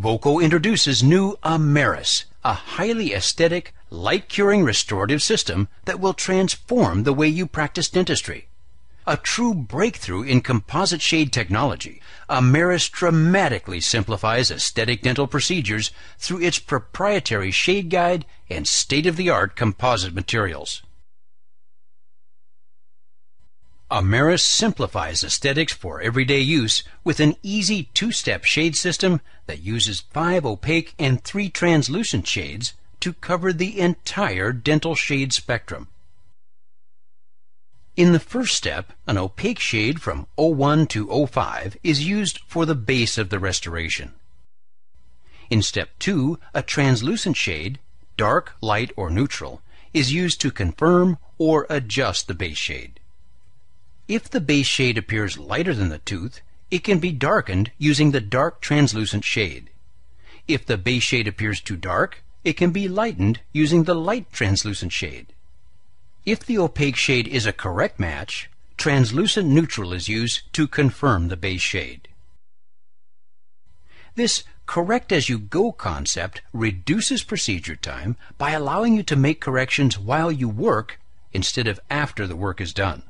Voco introduces new Ameris, a highly aesthetic, light-curing restorative system that will transform the way you practice dentistry. A true breakthrough in composite shade technology, Ameris dramatically simplifies aesthetic dental procedures through its proprietary shade guide and state-of-the-art composite materials. Ameris simplifies aesthetics for everyday use with an easy two-step shade system that uses five opaque and three translucent shades to cover the entire dental shade spectrum. In the first step, an opaque shade from 01 to 05 is used for the base of the restoration. In step 2, a translucent shade, dark, light, or neutral, is used to confirm or adjust the base shade. If the base shade appears lighter than the tooth, it can be darkened using the dark translucent shade. If the base shade appears too dark, it can be lightened using the light translucent shade. If the opaque shade is a correct match, translucent neutral is used to confirm the base shade. This correct as you go concept reduces procedure time by allowing you to make corrections while you work instead of after the work is done.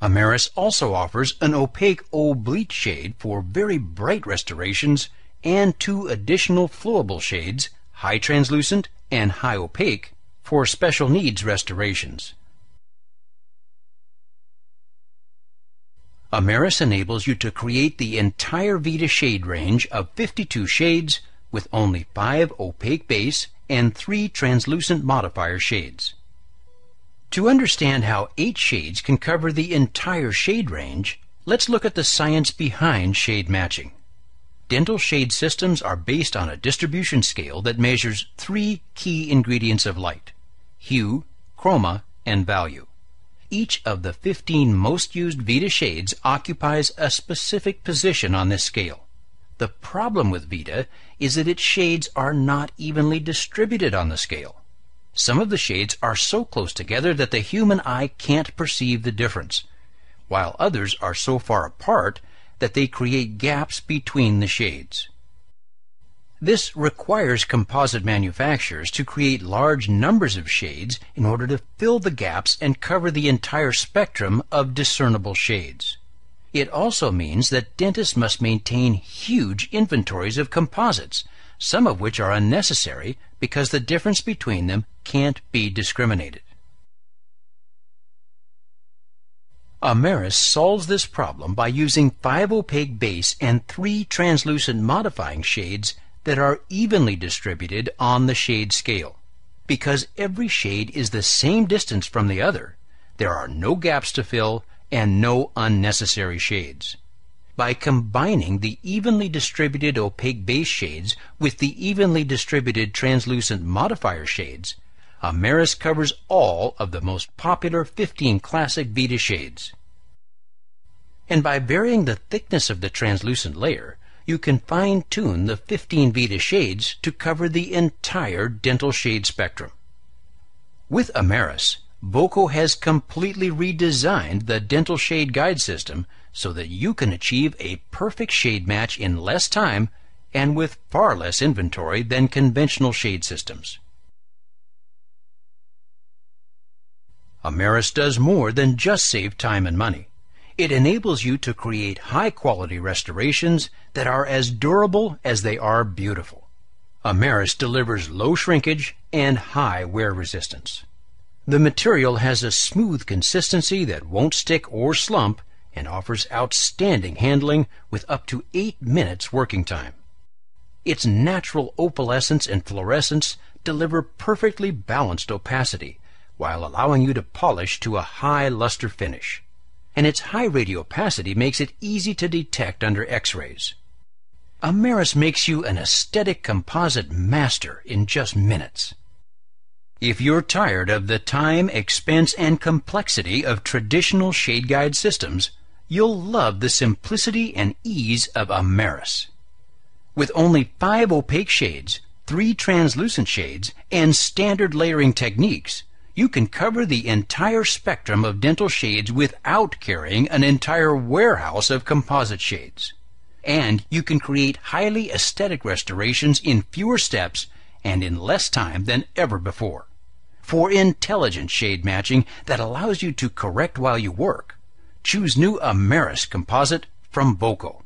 Ameris also offers an opaque oblique shade for very bright restorations and two additional flowable shades, high translucent and high opaque, for special needs restorations. Ameris enables you to create the entire Vita shade range of 52 shades with only 5 opaque base and 3 translucent modifier shades. To understand how eight shades can cover the entire shade range, let's look at the science behind shade matching. Dental shade systems are based on a distribution scale that measures three key ingredients of light hue, chroma, and value. Each of the 15 most used Vita shades occupies a specific position on this scale. The problem with Vita is that its shades are not evenly distributed on the scale. Some of the shades are so close together that the human eye can't perceive the difference, while others are so far apart that they create gaps between the shades. This requires composite manufacturers to create large numbers of shades in order to fill the gaps and cover the entire spectrum of discernible shades. It also means that dentists must maintain huge inventories of composites some of which are unnecessary because the difference between them can't be discriminated. Ameris solves this problem by using five opaque base and three translucent modifying shades that are evenly distributed on the shade scale. Because every shade is the same distance from the other, there are no gaps to fill and no unnecessary shades by combining the evenly distributed opaque base shades with the evenly distributed translucent modifier shades, Ameris covers all of the most popular 15 classic Vita shades. And by varying the thickness of the translucent layer, you can fine-tune the 15 Vita shades to cover the entire dental shade spectrum. With Ameris, Boco has completely redesigned the dental shade guide system so that you can achieve a perfect shade match in less time and with far less inventory than conventional shade systems. Ameris does more than just save time and money. It enables you to create high quality restorations that are as durable as they are beautiful. Ameris delivers low shrinkage and high wear resistance. The material has a smooth consistency that won't stick or slump and offers outstanding handling with up to 8 minutes working time. Its natural opalescence and fluorescence deliver perfectly balanced opacity while allowing you to polish to a high luster finish. And its high radiopacity makes it easy to detect under x-rays. Ameris makes you an aesthetic composite master in just minutes. If you're tired of the time, expense, and complexity of traditional shade guide systems, you'll love the simplicity and ease of Ameris. With only five opaque shades, three translucent shades, and standard layering techniques, you can cover the entire spectrum of dental shades without carrying an entire warehouse of composite shades. And you can create highly aesthetic restorations in fewer steps and in less time than ever before for intelligent shade matching that allows you to correct while you work. Choose new Ameris composite from Boco.